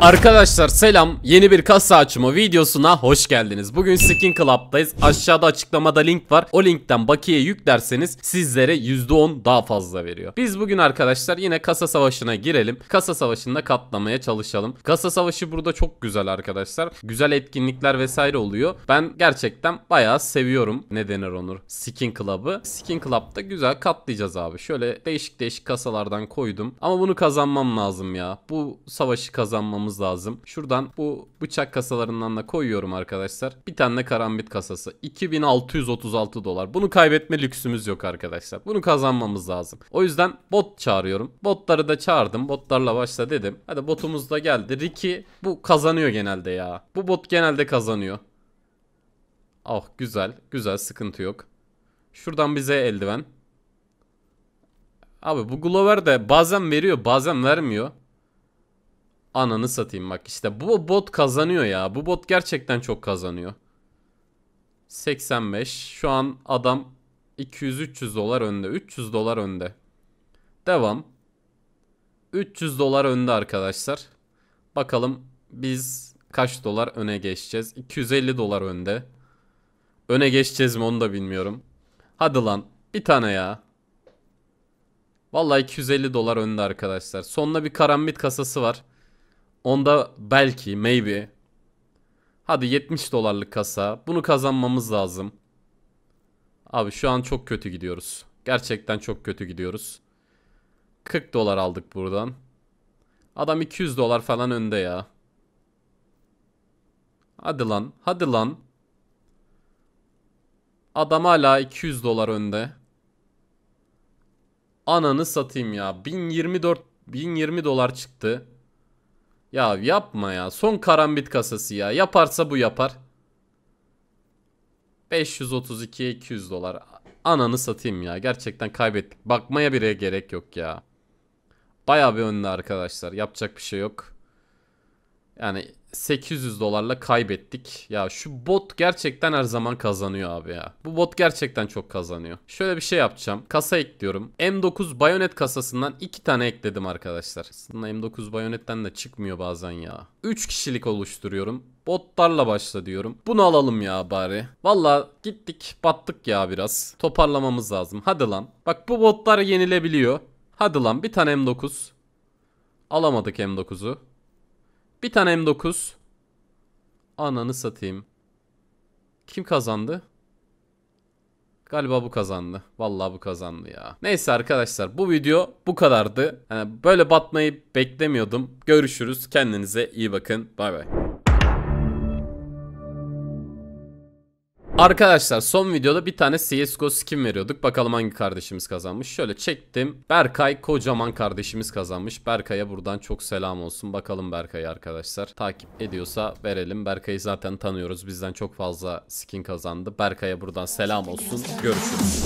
Arkadaşlar selam yeni bir kasa açma videosuna hoş geldiniz. Bugün Skin Club'dayız. Aşağıda açıklamada link var. O linkten bakiye yüklerseniz sizlere %10 daha fazla veriyor. Biz bugün arkadaşlar yine kasa savaşına girelim. Kasa savaşında katlamaya çalışalım. Kasa savaşı burada çok güzel arkadaşlar. Güzel etkinlikler vesaire oluyor. Ben gerçekten bayağı seviyorum. Ne denir Onur? Skin Club'ı. Skin Club'da güzel katlayacağız abi. Şöyle değişik değişik kasalardan koydum. Ama bunu kazanmam lazım ya. Bu savaşı kazanmam almamız lazım. Şuradan bu bıçak kasalarından da koyuyorum arkadaşlar. Bir tane de karambit kasası. 2636 dolar. Bunu kaybetme lüksümüz yok arkadaşlar. Bunu kazanmamız lazım. O yüzden bot çağırıyorum. Botları da çağırdım. Botlarla başla dedim. Hadi botumuz da geldi. Ricky bu kazanıyor genelde ya. Bu bot genelde kazanıyor. Ah oh, güzel. Güzel sıkıntı yok. Şuradan bize eldiven. Abi bu Glover de bazen veriyor bazen vermiyor. Ananı satayım bak işte bu bot kazanıyor ya. Bu bot gerçekten çok kazanıyor. 85. Şu an adam 200-300 dolar önde. 300 dolar önde. Devam. 300 dolar önde arkadaşlar. Bakalım biz kaç dolar öne geçeceğiz? 250 dolar önde. Öne geçeceğiz mi onu da bilmiyorum. Hadi lan bir tane ya. Vallahi 250 dolar önde arkadaşlar. Sonuna bir karambit kasası var. Onda belki, maybe. Hadi 70 dolarlık kasa. Bunu kazanmamız lazım. Abi şu an çok kötü gidiyoruz. Gerçekten çok kötü gidiyoruz. 40 dolar aldık buradan. Adam 200 dolar falan önde ya. Hadi lan. Hadi lan. Adam hala 200 dolar önde. Ananı satayım ya. 1024 1020 dolar çıktı. Ya yapma ya. Son karambit kasası ya. Yaparsa bu yapar. 532 200 dolar. Ananı satayım ya. Gerçekten kaybettik. Bakmaya bile gerek yok ya. Baya bir önde arkadaşlar. Yapacak bir şey yok. Yani 800 dolarla kaybettik. Ya şu bot gerçekten her zaman kazanıyor abi ya. Bu bot gerçekten çok kazanıyor. Şöyle bir şey yapacağım. Kasa ekliyorum. M9 bayonet kasasından 2 tane ekledim arkadaşlar. Aslında M9 bayonetten de çıkmıyor bazen ya. 3 kişilik oluşturuyorum. Botlarla başla diyorum. Bunu alalım ya bari. Valla gittik battık ya biraz. Toparlamamız lazım. Hadi lan. Bak bu botlar yenilebiliyor. Hadi lan bir tane M9. Alamadık M9'u. Bir tane M9. Ananı satayım. Kim kazandı? Galiba bu kazandı. Vallahi bu kazandı ya. Neyse arkadaşlar bu video bu kadardı. Yani böyle batmayı beklemiyordum. Görüşürüz. Kendinize iyi bakın. Bay bay. Arkadaşlar son videoda bir tane CSGO skin veriyorduk. Bakalım hangi kardeşimiz kazanmış. Şöyle çektim. Berkay kocaman kardeşimiz kazanmış. Berkay'a buradan çok selam olsun. Bakalım Berkay'ı arkadaşlar. Takip ediyorsa verelim. Berkay'ı zaten tanıyoruz. Bizden çok fazla skin kazandı. Berkay'a buradan selam olsun. Görüşürüz.